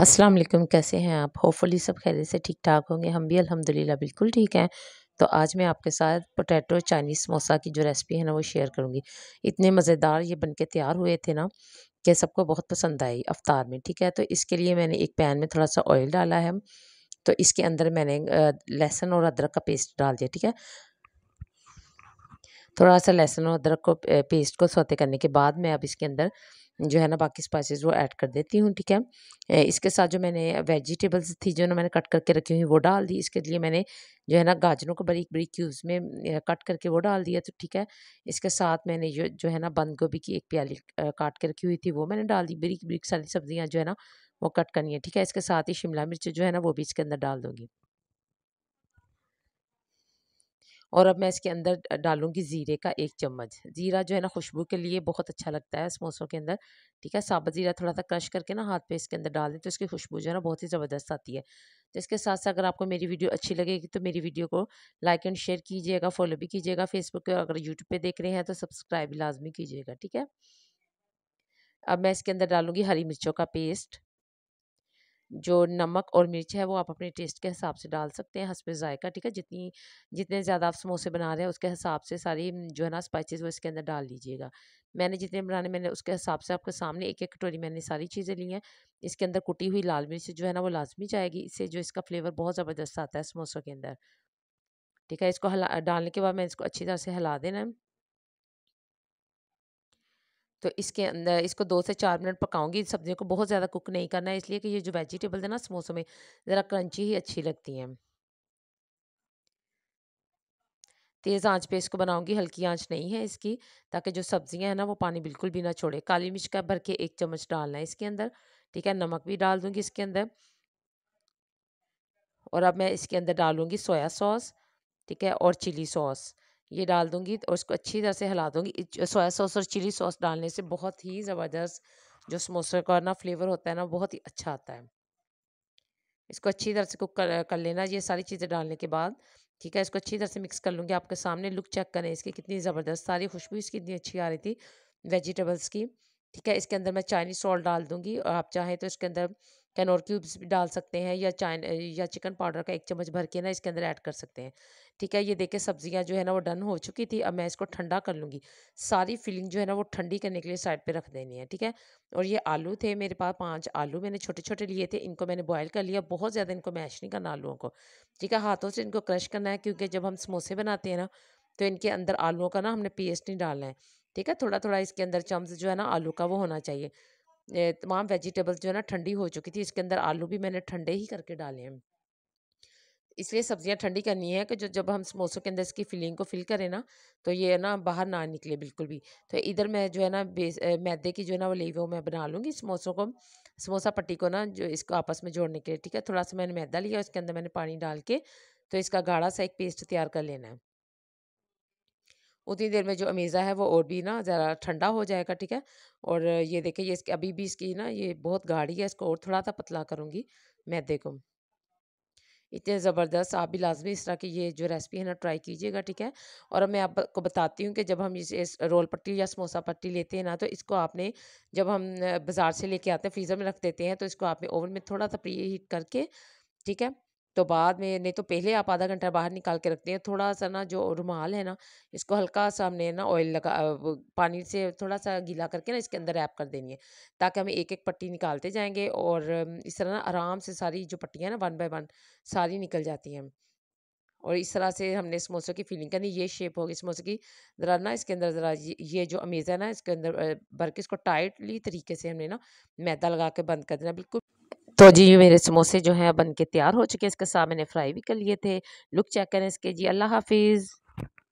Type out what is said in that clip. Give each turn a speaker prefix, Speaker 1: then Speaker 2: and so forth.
Speaker 1: अस्सलाम वालेकुम कैसे हैं आप होपफुली सब खैर से ठीक ठाक होंगे हम भी अल्हम्दुलिल्लाह बिल्कुल ठीक हैं तो आज मैं आपके साथ पोटैटो चाइनीज़ समोसा की जो रेसिपी है ना वो शेयर करूँगी इतने मज़ेदार ये बनके तैयार हुए थे ना कि सबको बहुत पसंद आई अवतार में ठीक है तो इसके लिए मैंने एक पैन में थोड़ा सा ऑयल डाला है तो इसके अंदर मैंने लहसुन और अदरक का पेस्ट डाल दिया ठीक है थोड़ा सा लहसुन और अदरक को पेस्ट को सोते करने के बाद मैं अब इसके अंदर जो है ना बाकी स्पाइसेस वो ऐड कर देती हूँ ठीक है इसके साथ जो मैंने वेजिटेबल्स थी जो ना मैंने कट करके रखी हुई वो डाल दी इसके लिए मैंने जो है ना गाजरों को बारीक बारीक क्यूब्स में कट करके वो डाल दिया तो ठीक है इसके साथ मैंने जो जो है ना बंद गोभी की एक प्याली काट के रखी हुई थी वो मैंने डाल दी बारीक बारीक सारी सब्जियाँ जो है ना वो कट करनी है ठीक है इसके साथ ही शिमला मिर्च जो है ना वो भी इसके अंदर डाल दूँगी और अब मैं इसके अंदर डालूंगी ज़ीरे का एक चम्मच ज़ीरा जो है ना खुशबू के लिए बहुत अच्छा लगता है समोसों के अंदर ठीक है साबुत ज़ीरा थोड़ा सा क्रश करके ना हाथ पे इसके अंदर डाल दें तो इसकी खुशबू जो है ना बहुत ही ज़बरदस्त आती है तो इसके साथ साथ अगर आपको मेरी वीडियो अच्छी लगेगी तो मेरी वीडियो को लाइक एंड शेयर कीजिएगा फॉलो भी कीजिएगा फेसबुक पर अगर यूट्यूब पर देख रहे हैं तो सब्सक्राइब लाजमी कीजिएगा ठीक है अब मैं इसके अंदर डालूँगी हरी मिर्चों का पेस्ट जो नमक और मिर्च है वो आप अपने टेस्ट के हिसाब से डाल सकते हैं हंसपे ज़ायका ठीक है जितनी जितने ज़्यादा आप समोसे बना रहे हैं उसके हिसाब से सारी जो है ना स्पाइसेस वो इसके अंदर डाल लीजिएगा मैंने जितने बनाने मैंने उसके हिसाब से आपके सामने एक एक कटोरी मैंने सारी चीज़ें ली हैं इसके अंदर कुटी हुई लाल मिर्च जो है ना वो लाजमी जाएगी इससे जो इसका फ्लेवर बहुत ज़बरदस्त आता है समोसों के अंदर ठीक है इसको हला डालने के बाद मैं इसको अच्छी तरह से हिला देना तो इसके अंदर इसको दो से चार मिनट पकाऊंगी सब्जियों को बहुत ज़्यादा कुक नहीं करना है इसलिए कि ये जो वेजिटेबल है ना समोसों में ज़रा क्रंची ही अच्छी लगती हैं तेज़ आंच पे इसको बनाऊंगी हल्की आंच नहीं है इसकी ताकि जो सब्जियां हैं ना वो पानी बिल्कुल भी ना छोड़े काली मिर्च का भर के एक चम्मच डालना है इसके अंदर ठीक है नमक भी डाल दूंगी इसके अंदर और अब मैं इसके अंदर डालूंगी सोया सॉस ठीक है और चिली सॉस ये डाल दूँगी और इसको अच्छी तरह से हिला दूँगी सोया सॉस और चिली सॉस डालने से बहुत ही ज़बरदस्त जो समोसे का ना फ्लेवर होता है ना बहुत ही अच्छा आता है इसको अच्छी तरह से कुक कर, कर लेना ये सारी चीज़ें डालने के बाद ठीक है इसको अच्छी तरह से मिक्स कर लूँगी आपके सामने लुक चेक करें इसकी कितनी ज़बरदस्त सारी खुशबू इसकी इतनी अच्छी आ रही थी वेजिटेबल्स की ठीक है इसके अंदर मैं चाइनीज सॉल्ट डाल दूँगी और आप चाहें तो इसके अंदर कैनोर क्यूब्स भी डाल सकते हैं या चाइन या चिकन पाउडर का एक चम्मच भर के ना इसके अंदर ऐड कर सकते हैं ठीक है ये देखे सब्जियां जो है ना वो डन हो चुकी थी अब मैं इसको ठंडा कर लूँगी सारी फिलिंग जो है ना वो ठंडी करने के लिए साइड पे रख देनी है ठीक है और ये आलू थे मेरे पास पांच आलू मैंने छोटे छोटे लिए थे इनको मैंने बॉयल कर लिया बहुत ज़्यादा इनको मैश नहीं करना आलुओं को ठीक है हाथों से इनको क्रश करना है क्योंकि जब हम समोसे बनाते हैं ना तो इनके अंदर आलुओं का ना हमने पेस्ट नहीं डालना है ठीक है थोड़ा थोड़ा इसके अंदर चम्स जो है ना आलू का वो होना चाहिए तमाम वेजिटेबल्स जो है ना ठंडी हो चुकी थी इसके अंदर आलू भी मैंने ठंडे ही करके डाले हैं इसलिए सब्ज़ियाँ ठंडी करनी है कि जो जब हम समोसों के अंदर इसकी फिलिंग को फिल करें ना तो ये ना बाहर ना निकले बिल्कुल भी तो इधर मैं जो है ना मैदे की जो है ना वो वो मैं बना लूँगी समोसों को समोसा पट्टी को ना जो इसको आपस में जोड़ने के लिए ठीक है थोड़ा सा मैंने मैदा लिया उसके अंदर मैंने पानी डाल के तो इसका गाढ़ा सा एक पेस्ट तैयार कर लेना है उतनी देर में जो अमेज़ा है वो और भी ना ज़रा ठंडा हो जाएगा ठीक है और ये देखें ये इसके अभी भी इसकी ना ये बहुत गाढ़ी है इसको और थोड़ा सा पतला करूँगी मैदे को इतने ज़बरदस्त आप भी लाजमी इस तरह की ये जो रेसिपी है ना ट्राई कीजिएगा ठीक है और मैं आपको बताती हूँ कि जब हम इस, इस रोल पट्टी या समोसा पट्टी लेते हैं ना तो इसको आपने जब हम बाज़ार से लेके आते हैं फ्रीज़र में रख देते हैं तो इसको आपने ओवन में थोड़ा सा प्री हीट करके ठीक है तो बाद में नहीं तो पहले आप आधा घंटा बाहर निकाल के रखते हैं थोड़ा सा ना जो रुमाल है ना इसको हल्का सा हमने ना ऑयल लगा पानी से थोड़ा सा गीला करके ना इसके अंदर रैप कर देनी है ताकि हम एक एक पट्टी निकालते जाएंगे और इस तरह ना आराम से सारी जो पट्टियाँ ना वन बाय वन सारी निकल जाती हैं और इस तरह से हमने समोसे की फीलिंग करनी ये शेप होगी समोसे की ज़रा ना इसके अंदर ज़रा ये जो अमेज़ है ना इसके अंदर भर के इसको टाइटली तरीके से हमने ना मैदा लगा के बंद कर देना बिल्कुल तो जी मेरे समोसे जो हैं बन के तैयार हो चुके हैं इसके साथ मैंने फ्राई भी कर लिए थे लुक चेक करें इसके जी अल्लाह हाफिज़